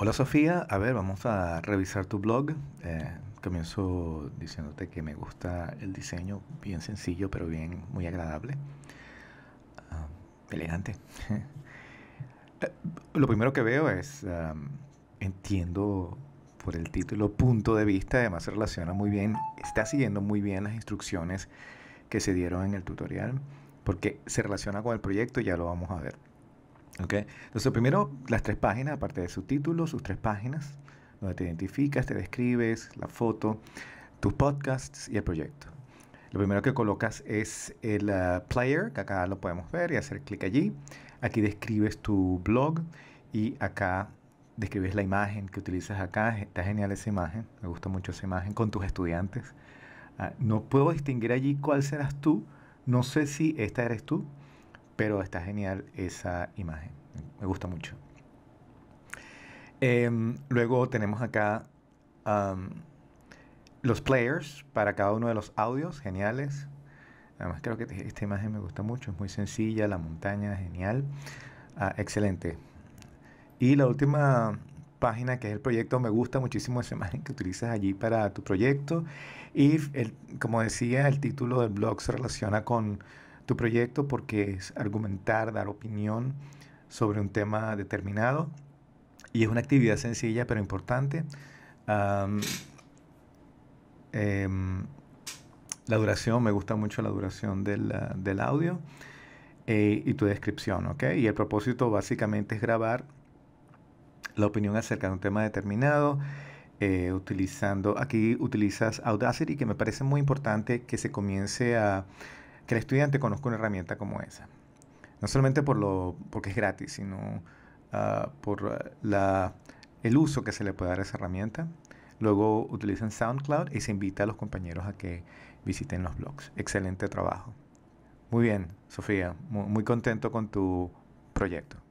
Hola Sofía, a ver, vamos a revisar tu blog. Eh, comienzo diciéndote que me gusta el diseño, bien sencillo, pero bien muy agradable. Ah, elegante. Eh, lo primero que veo es, entiendo por el título, punto de vista, además se relaciona muy bien, está siguiendo muy bien las instrucciones que se dieron en el tutorial, porque se relaciona con el proyecto, ya lo vamos a ver. Entonces, primero, las tres páginas, aparte de su título sus tres páginas, donde te identificas, te describes, la foto, tus podcasts y el proyecto. Lo primero que colocas es el eh, player, que acá lo podemos ver y hacer clic allí. Aquí describes tu blog y acá describes la imagen que utilizas acá. Está genial esa imagen, me gusta mucho esa imagen con tus estudiantes. Ah, no puedo distinguir allí cuál serás tú. No sé si esta eres tú, pero está genial esa imagen, me gusta mucho. Em, luego tenemos acá los players para cada uno de los audios, geniales. Además creo que esta imagen me gusta mucho, es muy sencilla, la montaña, genial. Ah, excelente. Y la última página que es el proyecto, me gusta muchísimo esa imagen que utilizas allí para tu proyecto. Y como decía, el título del blog se relaciona con tu proyecto porque es argumentar, dar opinión sobre un tema determinado y es una actividad sencilla pero importante. Em, la duración, me gusta mucho la duración del, audio eh, y tu descripción, ¿ok? Y el propósito básicamente es grabar la opinión acerca de un tema determinado. Eh, utilizando, aquí utilizas Audacity, que me parece muy importante que se comience a que el estudiante conozca una herramienta como esa. No solamente por lo, porque es gratis, sino ah, por ah, el uso que se le puede dar a esa herramienta. Luego utilizan SoundCloud y se invita a los compañeros a que visiten los blogs. Excelente trabajo. Muy bien, Sofía, muy contento con tu proyecto.